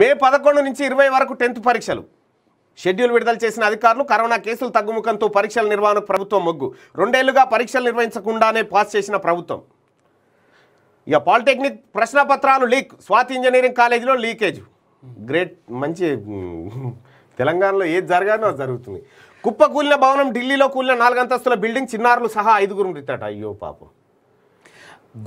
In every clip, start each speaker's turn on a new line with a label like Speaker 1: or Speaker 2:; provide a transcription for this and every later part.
Speaker 1: మే పదకొండు నుంచి ఇరవై వరకు టెన్త్ పరీక్షలు షెడ్యూల్ విడుదల చేసిన అధికారులు కరోనా కేసులు తగ్గుముఖంతో పరీక్షల నిర్వహణ ప్రభుత్వం మొగ్గు రెండేళ్లుగా పరీక్షలు నిర్వహించకుండానే పాస్ చేసిన ప్రభుత్వం ఇక పాలిటెక్నిక్ ప్రశ్నపత్రాలు లీక్ స్వాతి ఇంజనీరింగ్ కాలేజీలో లీకేజ్ గ్రేట్ మంచి తెలంగాణలో ఏది జరగానో జరుగుతుంది కుప్ప కూలిన భవనం ఢిల్లీలో కూలిన నాలుగంతస్తుల బిల్డింగ్ చిన్నారులు సహా ఐదుగురు మృతట అయ్యో పాపం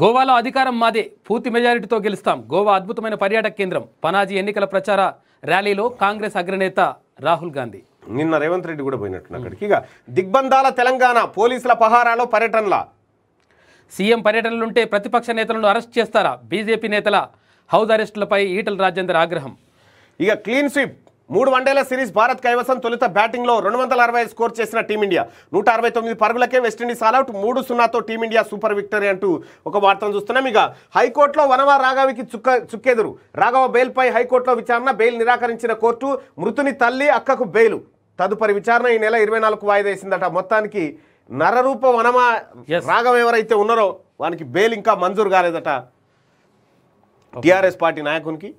Speaker 2: గోవాలో అధికారం మాదే పూర్తి మెజారిటీతో గెలుస్తాం గోవా అద్భుతమైన పర్యాటక కేంద్రం పనాజీ ఎన్నికల ప్రచార ర్యాలీలో కాంగ్రెస్ అగ్రనేత రాహుల్ గాంధీ
Speaker 1: నిన్న రేవంత్ రెడ్డి కూడా పోయినట్టు అక్కడికి ఇక దిగ్బంధాల తెలంగాణ పోలీసుల పహారాలో పర్యటనల
Speaker 2: సీఎం పర్యటనలుంటే ప్రతిపక్ష నేతలను అరెస్ట్ చేస్తారా బీజేపీ నేతల హౌస్ అరెస్టులపై ఈటల రాజేందర్ ఆగ్రహం
Speaker 1: ఇక క్లీన్ స్వీప్ మూడు వన్డేల సిరీస్ భారత్ కైవసం తొలుత బ్యాటింగ్లో రెండు వందల అరవై స్కోర్ చేసిన టీమిండియా నూట అరవై తొమ్మిది పరుగులకే వెస్టిండీస్ ఆల్అౌట్ మూడు సున్నాతో టీమిండియా సూపర్ విక్టరీ అంటూ ఒక వార్తను చూస్తున్నాం ఇక హైకోర్టులో వనవ రాఘవికి చుక్క చుక్కెదురు రాఘవ బెయిల్పై హైకోర్టులో విచారణ బెయిల్ నిరాకరించిన కోర్టు మృతుని తల్లి అక్కకు బెయిల్ తదుపరి విచారణ ఈ నెల ఇరవై నాలుగు వాయిదా వేసిందట మొత్తానికి నరరూప వనమ రాఘవ ఎవరైతే ఉన్నారో వానికి బెయిల్ ఇంకా మంజూరు కాలేదట టిఆర్ఎస్ పార్టీ నాయకునికి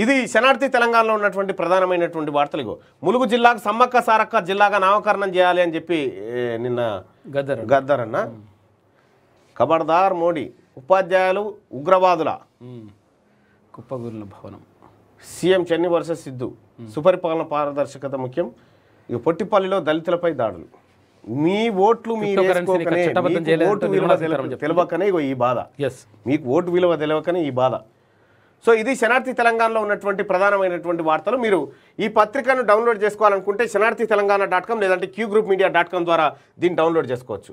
Speaker 1: ఇది శనార్థి తెలంగాణలో ఉన్నటువంటి ప్రధానమైనటువంటి వార్తలు ఇగో ములుగు జిల్లాకు సమ్మక్క సారక్క జిల్లాగా నామకరణం చేయాలి అని చెప్పి నిన్న గద్దర్ గద్దర్ అన్న కబర్దార్ మోడీ ఉపాధ్యాయులు ఉగ్రవాదుల కుప్పగురుల భవనం సీఎం చెన్ని వర్సెస్ సిద్ధు సుపరిపాలన పారదర్శకత ముఖ్యం ఇక పొట్టిపల్లిలో దళితులపై దాడులు మీ ఓట్లు మీరు ఓటు విలువ తెలియకనే ఈ బాధ మీకు ఓటు విలువ తెలియకనే ఈ బాధ సో ఇది శనార్థి తెలంగాణలో ఉన్నటువంటి ప్రధానమైనటువంటి వార్తలు మీరు ఈ పత్రికను డౌన్లోడ్ చేసుకోవాలనుకుంటే శనార్థి తెలంగాణ డాట్ కామ్ లేదంటే Q group media dot com ద్వారా దీన్ని డౌన్లోడ్ చేసుకోవచ్చు